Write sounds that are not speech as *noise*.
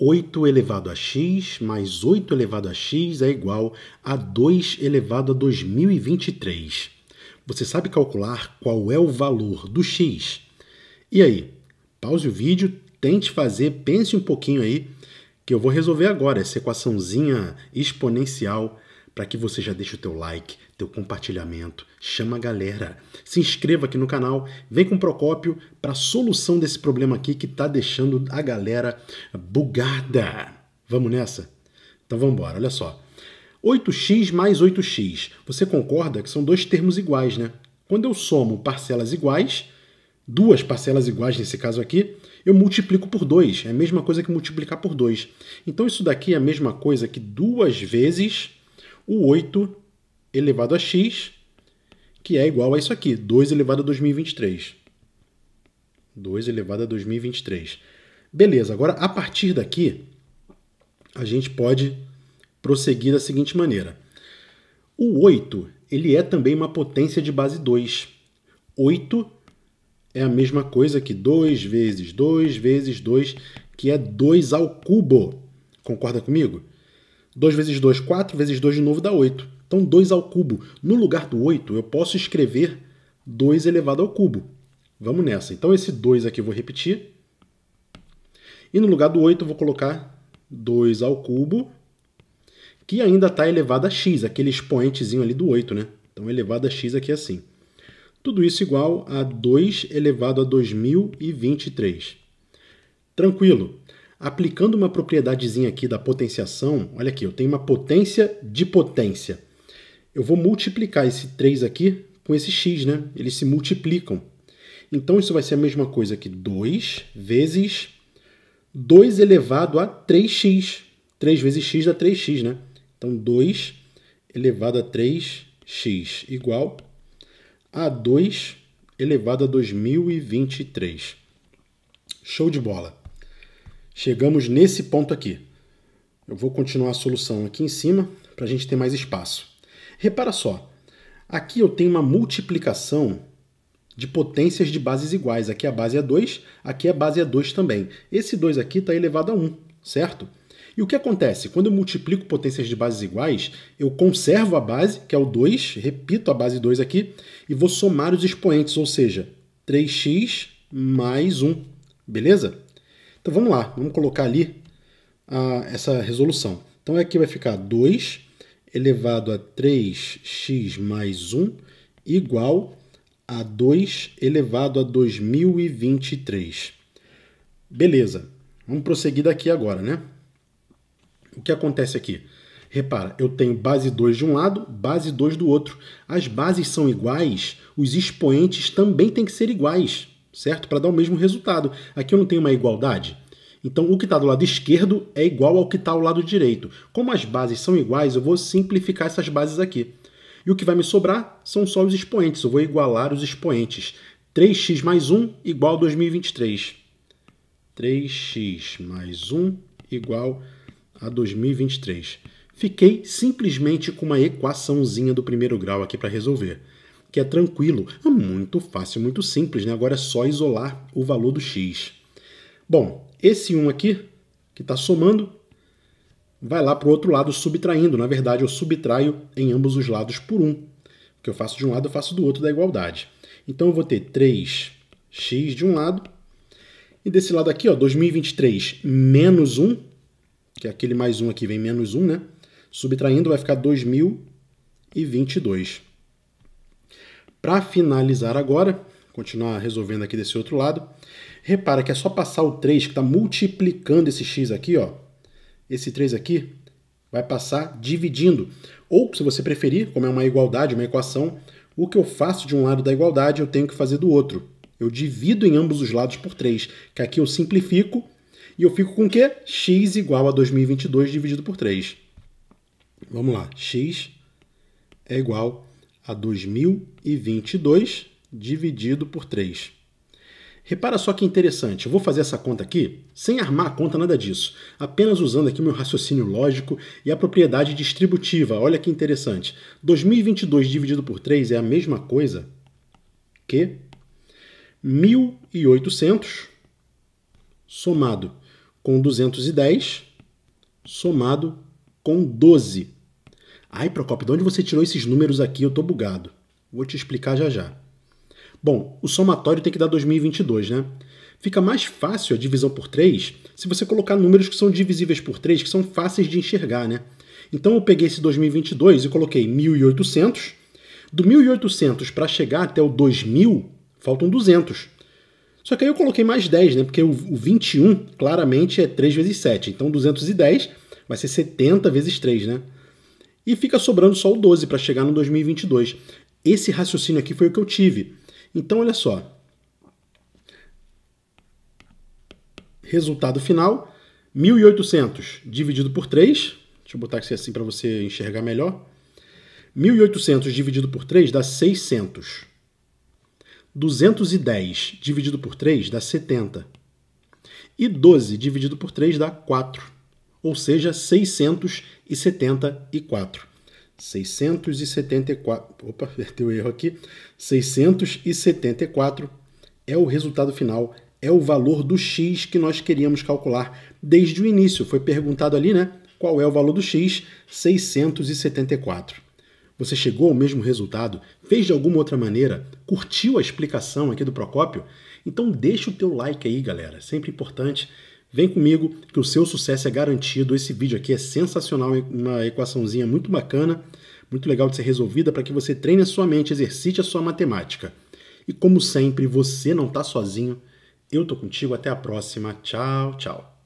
8 elevado a x mais 8 elevado a x é igual a 2 elevado a 2023. Você sabe calcular qual é o valor do x? E aí? Pause o vídeo, tente fazer, pense um pouquinho aí, que eu vou resolver agora essa equaçãozinha exponencial para que você já deixe o teu like, teu compartilhamento, chama a galera, se inscreva aqui no canal, vem com o Procópio para a solução desse problema aqui que está deixando a galera bugada. Vamos nessa? Então vamos embora, olha só. 8x mais 8x. Você concorda que são dois termos iguais, né? Quando eu somo parcelas iguais, duas parcelas iguais nesse caso aqui, eu multiplico por 2. É a mesma coisa que multiplicar por 2. Então isso daqui é a mesma coisa que duas vezes o 8 elevado a x, que é igual a isso aqui, 2 elevado a 2023. 2 elevado a 2023. Beleza, agora a partir daqui, a gente pode prosseguir da seguinte maneira. O 8, ele é também uma potência de base 2. 8 é a mesma coisa que 2 vezes 2 vezes 2, que é 2 ao cubo. Concorda comigo? 2 vezes 2, 4 vezes 2 de novo dá 8. Então 2 ao cubo. No lugar do 8, eu posso escrever 2 elevado ao cubo. Vamos nessa. Então esse 2 aqui eu vou repetir. E no lugar do 8 eu vou colocar 2 ao cubo, que ainda está elevado a x, aquele expoentezinho ali do 8, né? Então elevado a x aqui é assim. Tudo isso igual a 2 elevado a 2023. Tranquilo aplicando uma propriedadezinha aqui da potenciação, olha aqui, eu tenho uma potência de potência. Eu vou multiplicar esse 3 aqui com esse x, né? Eles se multiplicam. Então isso vai ser a mesma coisa que 2 vezes 2 elevado a 3x. 3 vezes x dá 3x, né? Então 2 elevado a 3x igual a 2 elevado a 2023. Show de bola! Chegamos nesse ponto aqui. Eu vou continuar a solução aqui em cima para a gente ter mais espaço. Repara só, aqui eu tenho uma multiplicação de potências de bases iguais. Aqui a base é 2, aqui a base é 2 também. Esse 2 aqui está elevado a 1, certo? E o que acontece? Quando eu multiplico potências de bases iguais, eu conservo a base, que é o 2, repito a base 2 aqui, e vou somar os expoentes, ou seja, 3x mais 1, beleza? Então vamos lá, vamos colocar ali a, ah, essa resolução. Então aqui vai ficar 2 elevado a 3x mais 1 igual a 2 elevado a 2023. Beleza, vamos prosseguir daqui agora, né? O que acontece aqui? Repara, eu tenho base 2 de um lado, base 2 do outro. As bases são iguais, os expoentes também têm que ser iguais certo? Para dar o mesmo resultado. Aqui eu não tenho uma igualdade. Então, o que está do lado esquerdo é igual ao que está ao lado direito. Como as bases são iguais, eu vou simplificar essas bases aqui. E o que vai me sobrar são só os expoentes. Eu vou igualar os expoentes. 3x mais 1 igual a 2023. 3x mais 1 igual a 2023. Fiquei simplesmente com uma equaçãozinha do primeiro grau aqui para resolver que é tranquilo. É muito fácil, muito simples, né? Agora é só isolar o valor do x. Bom, esse 1 aqui, que está somando, vai lá para o outro lado subtraindo. Na verdade, eu subtraio em ambos os lados por 1. O que eu faço de um lado, eu faço do outro da igualdade. Então, eu vou ter 3x de um lado, e desse lado aqui, ó, 2023 menos 1, que é aquele mais 1 aqui vem menos 1, né? Subtraindo vai ficar 2022. Para finalizar agora, continuar resolvendo aqui desse outro lado, repara que é só passar o 3, que está multiplicando esse x aqui, ó. esse 3 aqui vai passar dividindo. Ou, se você preferir, como é uma igualdade, uma equação, o que eu faço de um lado da igualdade eu tenho que fazer do outro. Eu divido em ambos os lados por 3, que aqui eu simplifico e eu fico com o quê? x igual a 2022 dividido por 3. Vamos lá, x é igual a 2022 dividido por 3. Repara só que interessante, eu vou fazer essa conta aqui sem armar a conta nada disso, apenas usando aqui meu raciocínio lógico e a propriedade distributiva. Olha que interessante. 2022 dividido por 3 é a mesma coisa que 1800 somado com 210 somado com 12. Ai, Procopio, de onde você tirou esses números aqui? Eu tô bugado. Vou te explicar já já. Bom, o somatório tem que dar 2022, né? Fica mais fácil a divisão por 3 se você colocar números que são divisíveis por 3, que são fáceis de enxergar, né? Então eu peguei esse 2022 e coloquei 1800. Do 1800 para chegar até o 2000, faltam 200. Só que aí eu coloquei mais 10, né? Porque o 21 claramente é 3 vezes 7. Então 210 vai ser 70 vezes 3, né? e fica sobrando só o 12 para chegar no 2022. Esse raciocínio aqui foi o que eu tive. Então, olha só. Resultado final, 1.800 dividido por 3. Deixa eu botar aqui assim para você enxergar melhor. 1.800 dividido por 3 dá 600. 210 dividido por 3 dá 70. E 12 dividido por 3 dá 4 ou seja, 674. 674, opa, deu *laughs* erro aqui. 674 é o resultado final, é o valor do x que nós queríamos calcular desde o início. Foi perguntado ali, né? Qual é o valor do x? 674. Você chegou ao mesmo resultado? Fez de alguma outra maneira? Curtiu a explicação aqui do Procópio? Então deixa o teu like aí, galera. Sempre importante Vem comigo que o seu sucesso é garantido. Esse vídeo aqui é sensacional, uma equaçãozinha muito bacana, muito legal de ser resolvida para que você treine a sua mente, exercite a sua matemática. E como sempre, você não está sozinho. Eu tô contigo até a próxima. Tchau, tchau.